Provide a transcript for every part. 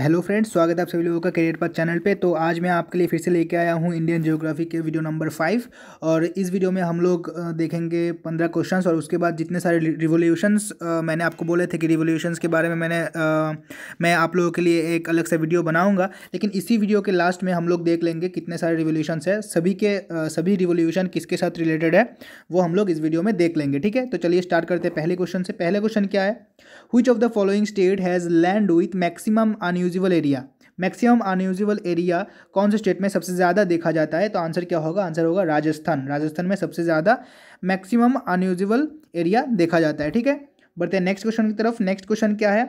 Hello friends स्वागत है आप सभी लोगों का करियर पर चैनल पे तो आज मैं आपके लिए फिर से लेके आया हूँ इंडियन जियोग्राफी के वीडियो नंबर फाइव और इस वीडियो में हम लोग देखेंगे पंद्रह क्वेश्चंस और उसके बाद जितने सारे रिवोल्यूशंस मैंने आपको बोले थे कि रिवोल्यूशंस के बारे में मैंने आ, मैं आप लोगों के लिए एक अलग से वीडियो बनाऊँगा लेकिन इसी वीडियो के लास्ट में हम लोग देख लेंगे कितने सारे रिवोल्यूशंस है सभी के आ, सभी रिवोल्यूशन किसके साथ रिलेटेड है वो हम लोग इस वीडियो में देख लेंगे ठीक है तो चलिए स्टार्ट करते हैं पहले क्वेश्चन से पहले क्वेश्चन क्या है which of the following state has land with maximum unusual area maximum unusual area कौन से स्टेट में सबसे ज़्यादा देखा जाता है तो आंसर क्या होगा आंसर होगा राजस्थान राजस्थान में सबसे ज़्यादा मैक्सिमम अनयूजल एरिया देखा जाता है ठीक है बढ़ते हैं नेक्स्ट क्वेश्चन की तरफ नेक्स्ट क्वेश्चन क्या है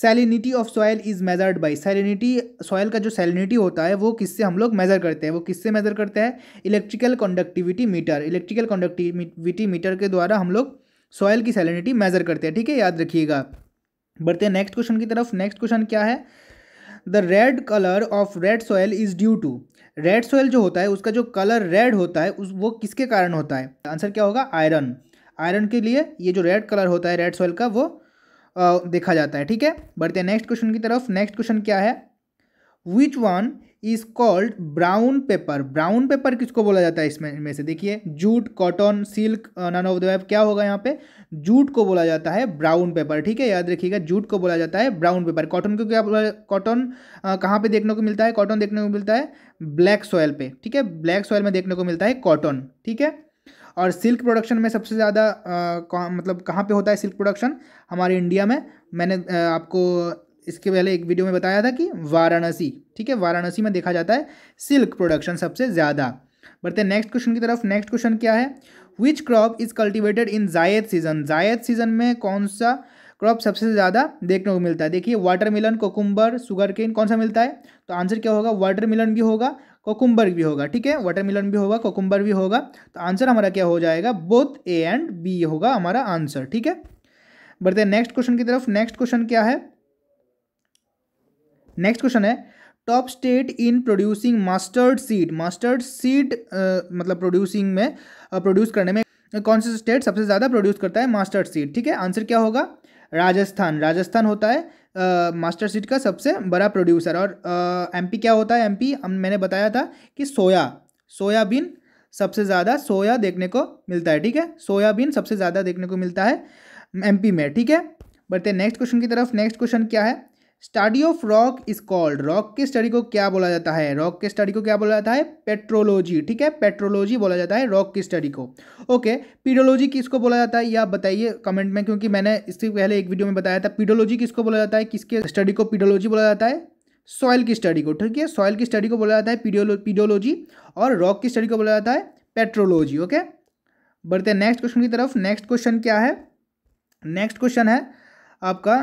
salinity of soil is measured by salinity soil का जो सैलिनिटी होता है वो किससे हम लोग मेज़र करते हैं वो किससे मेज़र करते हैं electrical conductivity meter electrical conductivity meter के द्वारा हम लोग सॉयल की सैलिनिटी मेजर करते हैं ठीक है याद रखिएगा बढ़ते हैं नेक्स्ट क्वेश्चन की तरफ नेक्स्ट क्वेश्चन क्या है the red colour of red soil is due to red soil जो होता है उसका जो कलर रेड होता है उस वो किसके कारण होता है आंसर क्या होगा आयरन आयरन के लिए ये जो रेड कलर होता है रेड सॉयल का वो आ, देखा जाता है ठीक है बढ़ते हैं नेक्स्ट क्वेश्चन की तरफ नेक्स्ट क्वेश्चन क्या है which one is called brown paper brown paper किसको बोला जाता है इसमें में से देखिए jute cotton silk none of the above क्या होगा यहाँ पे जूट को बोला जाता है ब्राउन पेपर ठीक है याद रखिएगा जूट को बोला जाता है ब्राउन पेपर कॉटन को क्या बोला कॉटन कहाँ पे देखने को मिलता है कॉटन देखने को मिलता है ब्लैक सॉयल पे ठीक है ब्लैक सॉयल में देखने को मिलता है कॉटन ठीक है और सिल्क प्रोडक्शन में सबसे ज़्यादा मतलब कहाँ पे होता है सिल्क प्रोडक्शन हमारे इंडिया में मैंने आ, आपको इसके पहले एक वीडियो में बताया था कि वाराणसी ठीक है वाराणसी में देखा जाता है सिल्क प्रोडक्शन सबसे ज़्यादा बढ़ते नेक्स्ट क्वेश्चन की तरफ नेक्स्ट क्वेश्चन क्या है which crop is cultivated in zaid season जायद सीजन में कौन सा क्रॉप सबसे ज़्यादा देखने को मिलता है देखिए मिलन कोकुम्बर शुगर केन कौन सा मिलता है तो आंसर क्या होगा मिलन भी होगा कोकुम्बर भी होगा ठीक है मिलन भी होगा कोकुम्बर भी होगा तो आंसर हमारा क्या हो जाएगा बोथ ए एंड बी होगा हमारा आंसर ठीक है बढ़ते नेक्स्ट क्वेश्चन की तरफ नेक्स्ट क्वेश्चन क्या है नेक्स्ट क्वेश्चन है top state in producing mustard seed mustard seed मतलब प्रोड्यूसिंग में प्रोड्यूस uh, करने में कौन सा स्टेट सबसे ज़्यादा प्रोड्यूस करता है मास्टर्ड सीड ठीक है आंसर क्या होगा राजस्थान राजस्थान होता है मास्टर सीड का सबसे बड़ा प्रोड्यूसर और एमपी uh, क्या होता है एमपी हम मैंने बताया था कि सोया सोयाबीन सबसे ज़्यादा सोया देखने को मिलता है ठीक है सोयाबीन सबसे ज़्यादा देखने को मिलता है एमपी में ठीक है बढ़ते नेक्स्ट क्वेश्चन की तरफ नेक्स्ट क्वेश्चन क्या है study of rock is called rock के स्टडी को क्या बोला जाता है रॉक के स्टडी को क्या बोला जाता है पेट्रोलॉजी ठीक है पेट्रोलॉजी बोला जाता है रॉक की स्टडी को ओके पीडोलॉजी किसको बोला जाता है या आप बताइए कमेंट में क्योंकि मैंने इससे पहले एक वीडियो में बताया था पीडोलॉजी किसको बोला जाता है किसके स्टडी को पीडोलॉजी बोला जाता है सॉइल की स्टडी को ठीक है सॉइल की स्टडी को बोला जाता है पीडियोलो पीडियोलॉजी और रॉक की स्टडी को बोला जाता है पेट्रोलॉजी ओके बढ़ते हैं नेक्स्ट क्वेश्चन की तरफ नेक्स्ट क्वेश्चन क्या है नेक्स्ट क्वेश्चन है आपका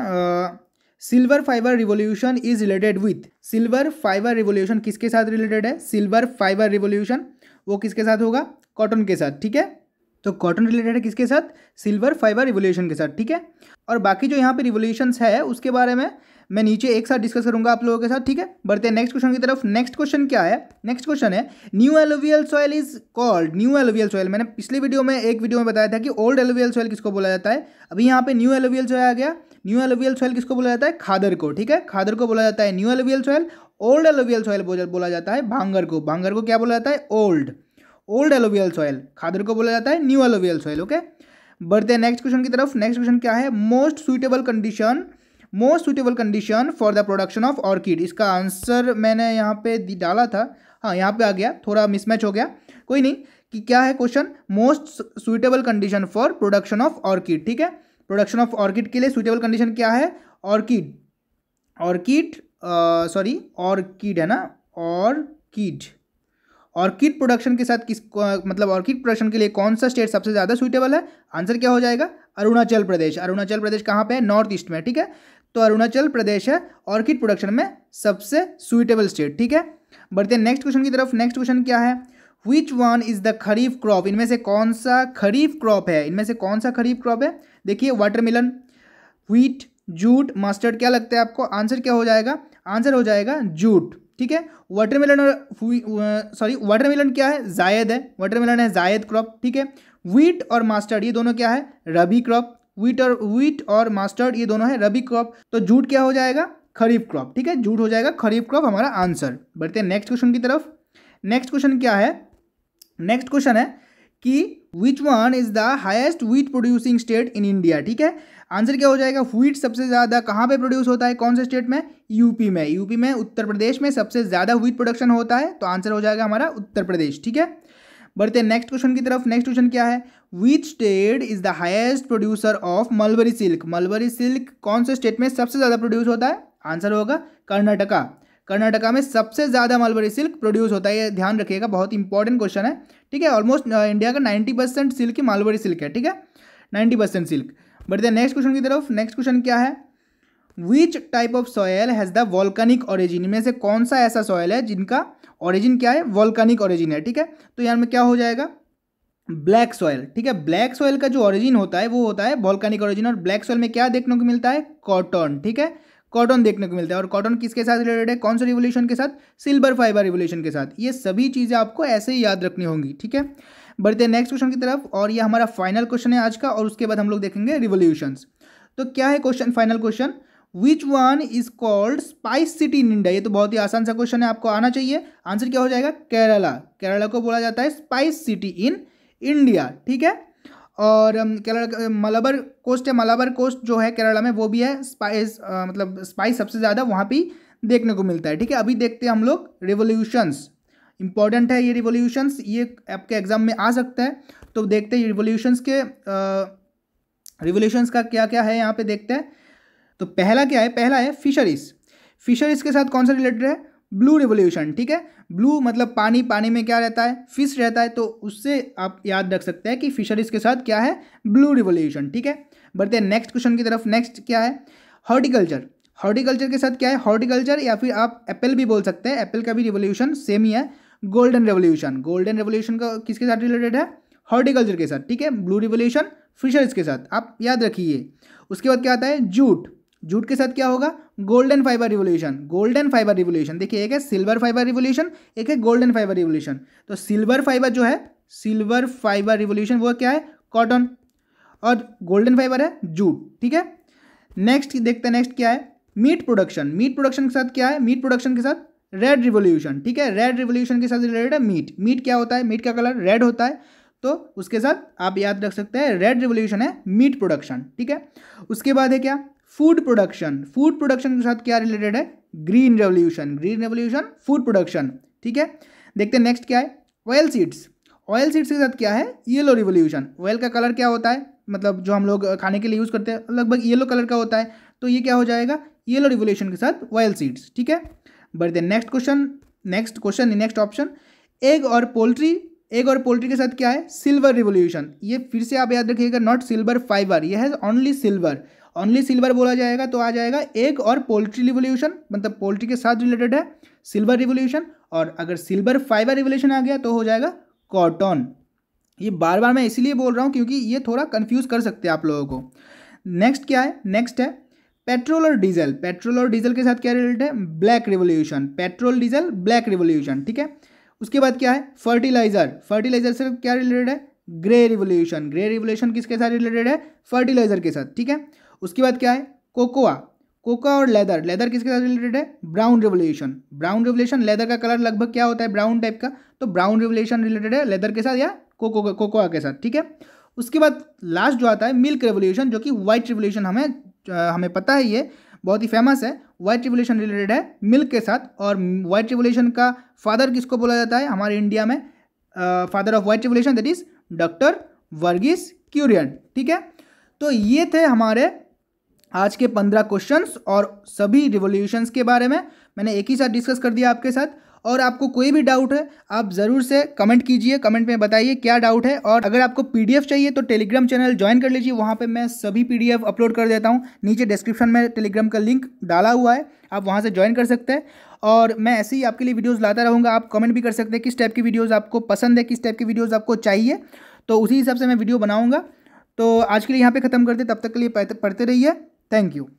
silver fibre revolution is related with silver fibre revolution किसके साथ रिलेटेड है सिल्वर फाइबर रिवोल्यूशन वो किसके साथ होगा कॉटन के साथ ठीक है तो कॉटन रिलेटेड है किसके साथ सिल्वर फाइबर रिवोल्यूशन के साथ ठीक है और बाकी जो यहाँ पे रिवोल्यूशन है उसके बारे में मैं नीचे एक साथ डिस्कस करूंगा आप लोगों के साथ ठीक है बढ़ते हैं नेक्स्ट क्वेश्चन की तरफ नेक्स्ट क्वेश्चन क्या है नेक्स्ट क्वेश्चन है new alluvial soil is called new alluvial soil मैंने पिछले वीडियो में एक वीडियो में बताया था कि ओल्ड एलोवियल सॉयल किसको बोला जाता है अभी यहाँ पे न्यू एलोवियल सॉयल आ गया न्यू एलोवियल सॉइल किसको बोला जाता है खादर को ठीक है खादर को बोला जाता है new alluvial soil old alluvial soil बोला जाता है भांगर को भांगर को क्या बोला जाता है old old alluvial soil khadar को बोला जाता है न्यू एलोवियल सॉइल ओके बढ़ते हैं नेक्स्ट क्वेश्चन की तरफ नेक्स्ट क्वेश्चन क्या है most suitable condition most suitable condition for the production of orchid इसका आंसर मैंने यहाँ पे डाला था हाँ यहाँ पे आ गया थोड़ा मिसमैच हो गया कोई नहीं कि क्या है question most suitable condition for production of orchid ठीक है प्रोडक्शन ऑफ ऑर्किड के लिए सुटेबल कंडीशन क्या है ऑर्किड ऑर्किड सॉरी ऑर्किड है ना ऑर्किड ऑर्किड प्रोडक्शन के साथ किस मतलब ऑर्किड प्रोडक्शन के लिए कौन सा स्टेट सबसे ज़्यादा सुइटेबल है आंसर क्या हो जाएगा अरुणाचल प्रदेश अरुणाचल प्रदेश कहाँ पे है नॉर्थ ईस्ट में ठीक है तो अरुणाचल प्रदेश है ऑर्किड प्रोडक्शन में सबसे सुइटेबल स्टेट ठीक है बढ़ते हैं नेक्स्ट क्वेश्चन की तरफ नेक्स्ट क्वेश्चन क्या है which one is the kharif crop इनमें से कौन सा खरीफ क्रॉप है इनमें से कौन सा खरीफ क्रॉप है देखिए वाटरमेलन व्हीट जूट मस्टर्ड क्या लगता है आपको आंसर क्या हो जाएगा आंसर हो जाएगा जूट ठीक है वाटरमेलन और सॉरी वाटरमेलन क्या है जायद है वाटरमेलन है जायद क्रॉप ठीक है व्हीट और मास्टर्ड ये दोनों क्या है रबी क्रॉप व्हीट और व्हीट और मास्टर्ड ये दोनों है रबी क्रॉप तो जूट क्या हो जाएगा खरीफ क्रॉप ठीक है जूट हो जाएगा खरीफ क्रॉप हमारा आंसर बढ़ते हैं नेक्स्ट क्वेश्चन की तरफ नेक्स्ट क्वेश्चन क्या है नेक्स्ट क्वेश्चन है कि which one is the highest wheat producing state in India ठीक है आंसर क्या हो जाएगा व्हीट सबसे ज़्यादा कहाँ पे प्रोड्यूस होता है कौन से स्टेट में यूपी में यूपी में उत्तर प्रदेश में सबसे ज़्यादा व्हीट प्रोडक्शन होता है तो आंसर हो जाएगा हमारा उत्तर प्रदेश ठीक है बढ़ते नेक्स्ट क्वेश्चन की तरफ नेक्स्ट क्वेश्चन क्या है which state is the highest producer of mulberry silk mulberry silk कौन से स्टेट में सबसे ज़्यादा प्रोड्यूस होता है आंसर होगा कर्नाटका कर्नाटका में सबसे ज़्यादा मलबरी सिल्क प्रोड्यूस होता है ये ध्यान रखिएगा बहुत इंपॉर्टेंट क्वेश्चन है ठीक है ऑलमोस्ट इंडिया uh, का नाइन्टी परसेंट सिल्क ही मलबरी सिल्क है ठीक है नाइन्टी परसेंट सिल्क बढ़ते नेक्स्ट क्वेश्चन की तरफ नेक्स्ट क्वेश्चन क्या है which type of soil has the volcanic origin में से कौन सा ऐसा सॉयल है जिनका ऑरिजिन क्या है वॉल्कनिक ऑरिजिन है ठीक है तो यहाँ में क्या हो जाएगा ब्लैक सॉयल ठीक है ब्लैक सॉयल का जो ऑरिजिन होता है वो होता है वॉल्कनिक ऑरिजिन और ब्लैक सॉयल में क्या देखने को मिलता है कॉटन ठीक है कॉटन देखने को मिलता है और कॉटन किसके साथ रिलेटेड है कौन से रिवोल्यूशन के साथ सिल्वर फाइबर रिवोल्यूशन के साथ ये सभी चीज़ें आपको ऐसे ही याद रखनी होंगी ठीक है बढ़ते हैं नेक्स्ट क्वेश्चन की तरफ और ये हमारा फाइनल क्वेश्चन है आज का और उसके बाद हम लोग देखेंगे रिवोल्यूशंस तो क्या है question final question which one is called spice city in India ये तो बहुत ही आसान सा क्वेश्चन है आपको आना चाहिए आंसर क्या हो जाएगा केरला केरला को बोला जाता है स्पाइस सिटी इन इंडिया ठीक है और केरल मलाबर कोस्ट है मलाबर कोस्ट जो है केरला में वो भी है स्पाइस मतलब स्पाइस सबसे ज़्यादा वहाँ पे देखने को मिलता है ठीक है अभी देखते हैं हम लोग रिवोल्यूशंस इंपॉर्टेंट है ये रिवोल्यूशंस ये आपके एग्ज़ाम में आ सकता है तो देखते हैं रिवोल्यूशंस के रिवोल्यूशंस का क्या क्या है यहाँ पे देखते हैं तो पहला क्या है पहला है फिशरीज फिशरीज के साथ कौन सा रिलेटेड है ब्लू रिवोल्यूशन ठीक है ब्लू मतलब पानी पानी में क्या रहता है फिश रहता है तो उससे आप याद रख सकते हैं कि फिशरीज के साथ क्या है ब्लू रिवोल्यूशन ठीक है बढ़ते हैं नेक्स्ट क्वेश्चन की तरफ नेक्स्ट क्या है हॉर्टिकल्चर हॉर्टिकल्चर के साथ क्या है हॉर्टिकल्चर या फिर आप एप्पल भी बोल सकते हैं एप्पल का भी रिवोल्यूशन सेम ही है गोल्डन रेवोल्यूशन गोल्डन रेवोल्यूशन का किसके साथ रिलेटेड है हॉर्टिकल्चर के साथ ठीक है ब्लू रिवोल्यूशन फिशर्स के साथ आप याद रखिए उसके बाद क्या आता है जूट जूट के साथ क्या होगा golden fibre revolution golden fibre revolution देखिए एक है सिल्वर फाइबर रिवोल्यूशन एक है गोल्डन फाइबर रिवोल्यूशन तो सिल्वर फाइबर जो है सिल्वर फाइबर रिवोल्यूशन वो क्या है कॉटन और गोल्डन फाइबर है जूट ठीक है नेक्स्ट देखते हैं नेक्स्ट क्या है मीट प्रोडक्शन मीट प्रोडक्शन के साथ क्या है मीट प्रोडक्शन के साथ रेड रिवोल्यूशन ठीक है रेड रिवोल्यूशन के साथ रिलेटेड है मीट मीट क्या होता है मीट का कलर रेड होता है तो उसके साथ आप याद रख सकते हैं रेड रिवोल्यूशन है मीट प्रोडक्शन ठीक है उसके बाद है क्या फूड प्रोडक्शन फूड प्रोडक्शन के साथ क्या रिलेटेड है green revolution green revolution food production ठीक है देखते हैं नेक्स्ट क्या है ऑयल सीड्स ऑयल सीड्स के साथ क्या है येलो रिवोल्यूशन ऑयल का कलर क्या होता है मतलब जो हम लोग खाने के लिए यूज़ करते हैं लगभग येलो कलर का होता है तो ये क्या हो जाएगा येलो रिवोल्यूशन के साथ ऑयल सीड्स ठीक है बढ़ते हैं next question next question next option egg और पोल्ट्री एग और पोल्ट्री के साथ क्या है सिल्वर रिवोल्यूशन ये फिर से आप याद रखिएगा नॉट सिल्वर फाइबर ये has only silver only silver बोला जाएगा तो आ जाएगा एक और पोल्ट्री रिवोल्यूशन मतलब पोल्ट्री के साथ रिलेटेड है सिल्वर रिवोल्यूशन और अगर सिल्वर फाइबर रिवोल्यूशन आ गया तो हो जाएगा कॉटन ये बार बार मैं इसीलिए बोल रहा हूँ क्योंकि ये थोड़ा कन्फ्यूज़ कर सकते हैं आप लोगों को नेक्स्ट क्या है नेक्स्ट है पेट्रोल और डीजल पेट्रोल और डीजल के साथ क्या रिलेटेड है black revolution petrol diesel black revolution ठीक है उसके बाद क्या है फर्टिलाइजर फर्टिलाइजर से क्या रिलेटेड है ग्रे रिवोल्यूशन ग्रे रिवोल्यूशन किसके साथ रिलेटेड है फर्टिलाइजर के साथ ठीक है उसके बाद क्या है कोकोआ कोका और लेदर लेदर किसके साथ रिलेटेड है brown revolution brown revolution leather का कलर लगभग क्या होता है ब्राउन टाइप का तो ब्राउन रेवोल्यूशन रिलेटेड है लेदर के साथ या कोको कोकोआ के साथ ठीक है उसके बाद लास्ट जो आता है मिल्क रेवोल्यूशन जो कि व्हाइट रिवोल्यूशन हमें हमें पता है ये बहुत ही फेमस है वाइट रिवोल्यूशन रिलेटेड है मिल्क के साथ और वाइट रिवोल्यूशन का फादर किसको बोला जाता है हमारे इंडिया में father of white revolution that is doctor Verghese Kurien ठीक है तो ये थे हमारे आज के पंद्रह क्वेश्चंस और सभी रिवोल्यूशंस के बारे में मैंने एक ही साथ डिस्कस कर दिया आपके साथ और आपको कोई भी डाउट है आप ज़रूर से कमेंट कीजिए कमेंट में बताइए क्या डाउट है और अगर आपको पीडीएफ चाहिए तो टेलीग्राम चैनल ज्वाइन कर लीजिए वहाँ पे मैं सभी पीडीएफ अपलोड कर देता हूँ नीचे डिस्क्रिप्शन में टेलीग्राम का लिंक डाला हुआ है आप वहाँ से ज्वाइन कर सकते हैं और मैं ऐसे ही आपके लिए वीडियोज़ लाता रहूँगा आप कमेंट भी कर सकते हैं किस टाइप की वीडियोज़ आपको पसंद है किस टाइप की वीडियोज़ आपको चाहिए तो उसी हिसाब से मैं वीडियो बनाऊँगा तो आज के लिए यहाँ पर ख़त्म करते तब तक के लिए पढ़ते रहिए Thank you.